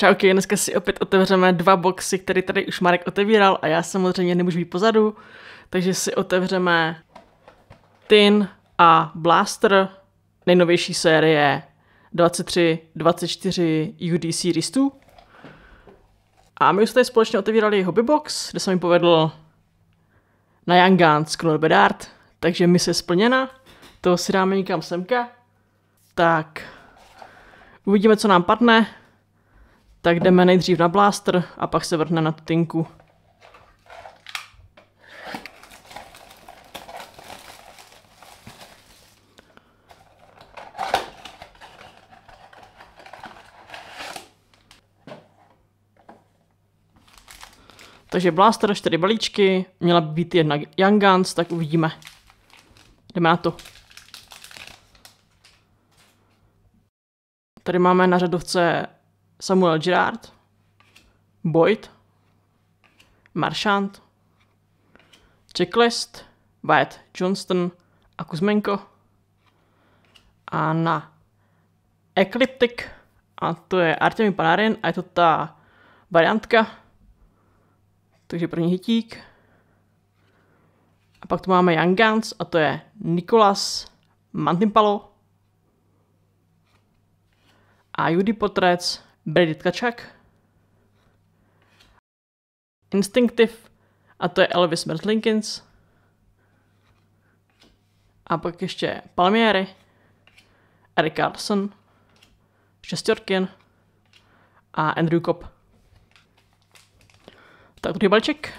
Čauky, dneska si opět otevřeme dva boxy, které tady už Marek otevíral a já samozřejmě nemůžu být pozadu, takže si otevřeme Tin a Blaster nejnovější série 23-24 UD Series 2. A my jsme tady společně otevírali Hobby Box, kde se mi povedl na Guns z Bedard, takže se splněna, to si dáme někam semka. Tak, uvidíme, co nám padne. Tak jdeme nejdřív na bláster a pak se vrhne na tinku. Takže Blaster, čtyři balíčky, měla by být jedna Young Guns, tak uvidíme. Jdeme na to. Tady máme na řadovce Samuel Girard, Boyd, Marchand, Checklist, Wyatt Johnston a Kuzmenko. A na Ecliptic, a to je Artemi Panarin, a je to ta variantka. Takže první hitík. A pak tu máme Young Guns, a to je Nikolas Mantimpalo a Judy Potrec Breditka Chuck. Instinctive, a to je Elvis Mertlinkins. A pak ještě Palmieri, Eric Carlson, Šestorkin a Andrew Kopp. Tak druhý balček.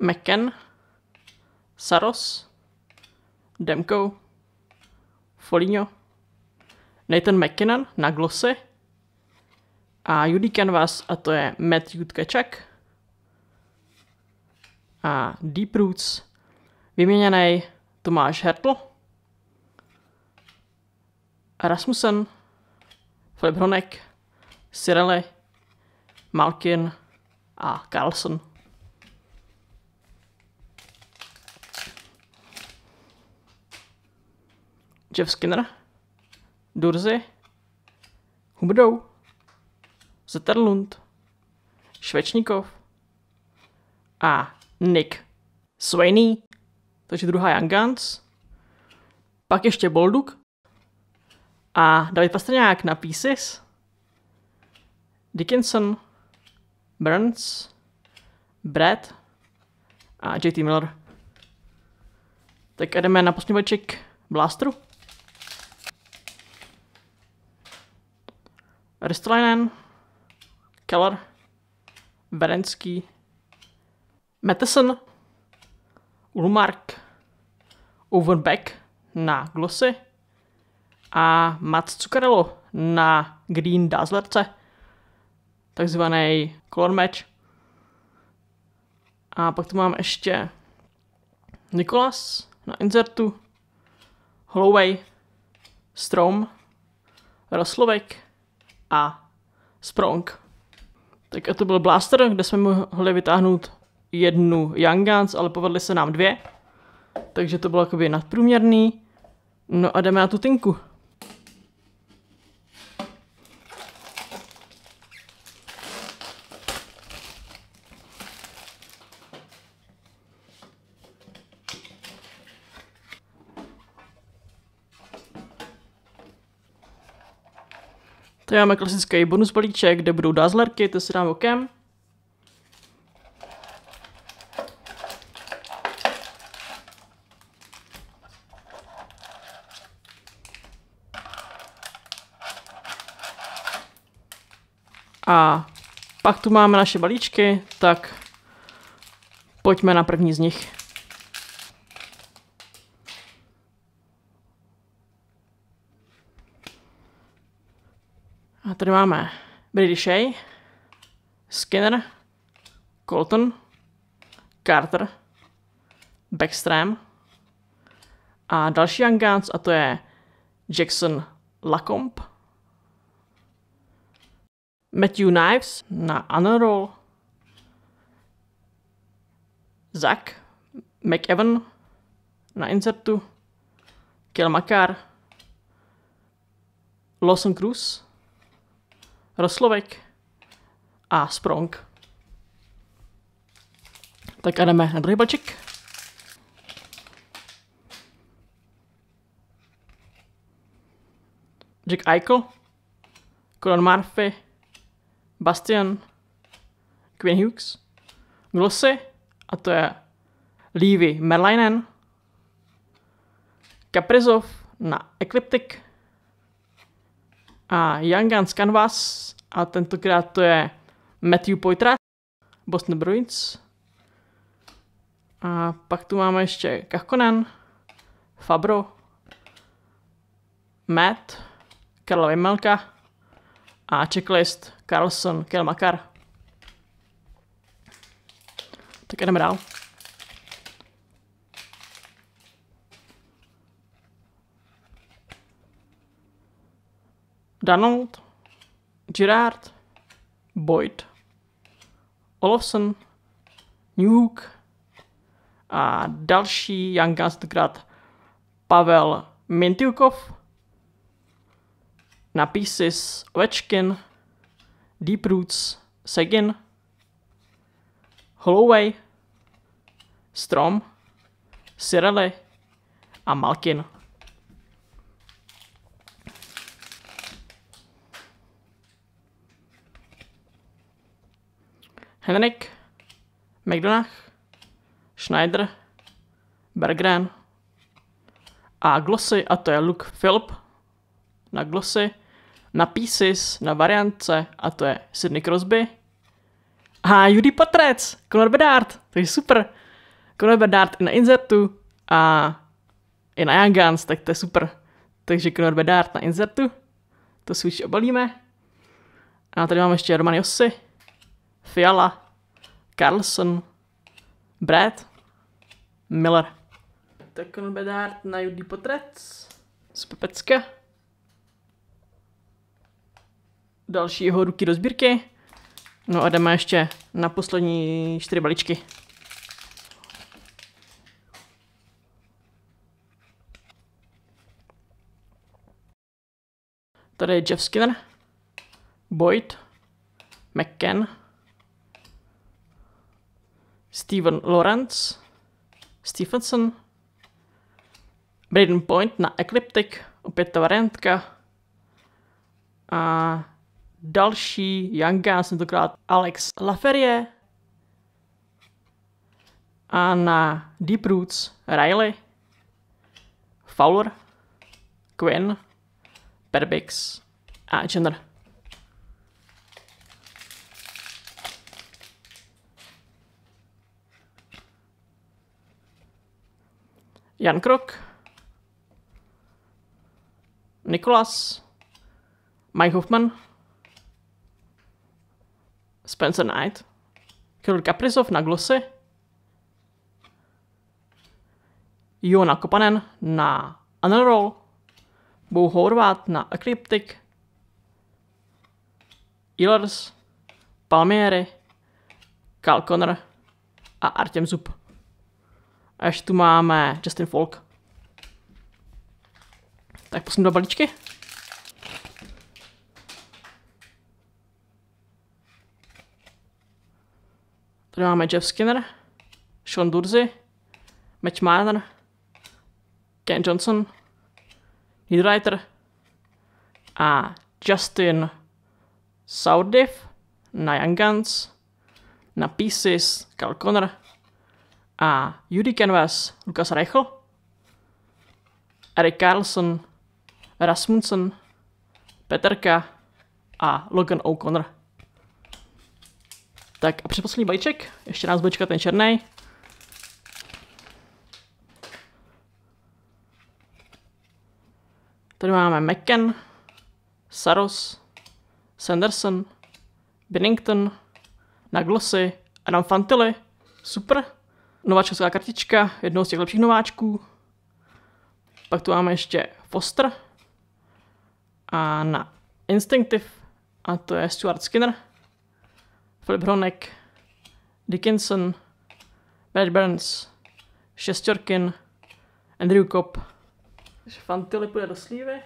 McKen, Saros, Demko, Foligno, Nathan McKinnon na glosy a Judy Canvas a to je Matt Judkečak a Deep Roots vyměněný Tomáš Hertl Rasmussen Filip Honek Cirelli Malkin a Carlson. Jeff Skinner Durzy, Hubdou, Zetterlund, Švečníkov a Nick Swainy, takže druhá Young Guns, pak ještě Bolduk a David Pastrňák na Pieces, Dickinson, Burns, Brad a JT Miller. Tak jdeme na poslední balíček Blasteru. Ristolainen, Keller, Berenský, Matheson, Ulmark, Overbeck na Glossy a Mats Zuccarello na Green Dazzlerce, takzvaný color match. A pak tu mám ještě Nikolas na insertu, Holloway, Strom, Roslovek, a Sprong. Tak a to byl Blaster, kde jsme mohli vytáhnout jednu Young Guns, ale povedly se nám dvě. Takže to bylo jakoby nadprůměrný. No a jdeme na tu tinku. Tady máme klasický bonus balíček, kde budou Dazlerky. to si dám okem. A pak tu máme naše balíčky, tak pojďme na první z nich. A tady máme Brady Shea, Skinner, Colton, Carter, Backstrom a další young guns, a to je Jackson Lacombe, Matthew Knives na Unroll, Zach McEwan na Insertu, Kel Makar, Lawson Cruz, Roslovek a Sprong. Tak a jdeme na druhý balček. Jack Eichel, Colin Murphy, Bastian, Quinn Hughes, Glossy, a to je Levy Merlinen, Kaprizov na Ecliptic, a Young Guns Canvas a tentokrát to je Matthew Poitras, Boston Bruins. A pak tu máme ještě Kakonan, Fabro, Matt, Karla Vimelka a checklist Carlson, Kelmakar. Tak jdeme dál. Donald, Gerard, Boyd, Olofsson, Newhook a další Young Guns tenkrát Pavel Mintilkov, na Pieces Ovečkin, Deep Roots Segin, Holloway, Strom, Cirelli a Malkin. Henrik, McDonagh, Schneider, Berggren a glosy, a to je Luke Philp na glosy, na pieces, na variance, a to je Sidney Crosby. A Judy Patrec, Conor Bedard, to je super. Conor Bedard i na insertu a i na Young Guns, tak to je super. Takže Conor Bedard na insertu, to si už obalíme. A tady máme ještě Roman Jossi, Fiala, Carlson, Brad, Miller. Tak on Bedard na Judy portret. Z Pepecka. Další jeho ruky do sbírky. No a jdeme ještě na poslední čtyři balíčky. Tady je Jeff Skinner, Boyd, McKen. Steven Lawrence, Stephenson, Braden Point na Ecliptic, opět ta variantka. A další Young Guns, tentokrát Alex Laferie. A na Deep Roots Riley, Fowler, Quinn, Perbix a Jenner. Jan Krok, Nikolas, Mike Hoffman, Spencer Knight, Kirill Kaprizov na Glossy, Jona Kopanen na Unroll, Bo Horvat na Ecliptic, Ilars, Palmieri, Kalkoner Connor a Artem Zub. Až tu máme Justin Folk. Tak posunu do balíčky. Tady máme Jeff Skinner, Sean Durzy, Matt Marner, Ken Johnson, Hydriter a Justin Saudiv na Young Guns, na Pieces, Cal Connor, a Judy Canvas, Lukas Reichl, Eric Carlson, Rasmussen, Petrka a Logan O'Connor. Tak a předposlední balíček, ještě nás bude čekat ten černý. Tady máme McKen, Saros, Sanderson, Binnington, Naglosy, Adam Fantilli, super, nová časová kartička, jednou z těch lepších nováčků. Pak tu máme ještě Foster a na Instinctive a to je Stuart Skinner, Philip Hronek, Dickinson, Brad Burns, Šestorkin, Andrew Kopp. Takže Fantily půjde do slívy.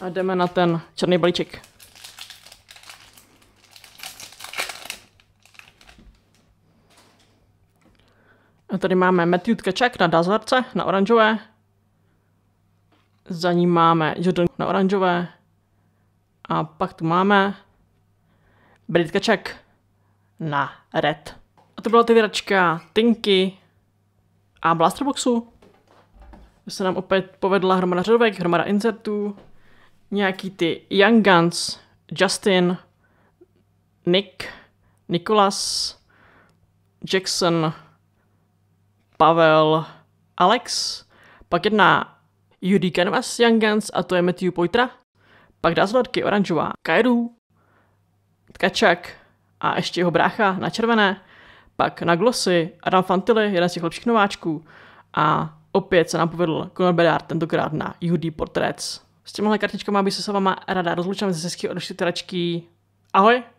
A jdeme na ten černý balíček. A no, tady máme Matthew Tkaček na Dazarce, na oranžové. Za ním máme Jordan na oranžové. A pak tu máme Brit Tkaček na red. A to byla vyračka Tinky a Blasterboxu. Se nám opět povedla hromada řadovek, hromada insertů, nějaký ty Young Guns, Justin, Nick, Nicholas, Jackson, Pavel Alex, pak jedná Judy Canvas Young Guns a to je Matthew Poitra, pak Dazletky Oranžová, Kairu, Tkačak a ještě jeho brácha na červené, pak na Glosy Adam Fantily, jeden z těch lepších nováčků a opět se nám povedl Conor Bedard, tentokrát na UD Portraits. S těmihle kartičkami by se s váma rada rozlučila ze český odešli Ahoj!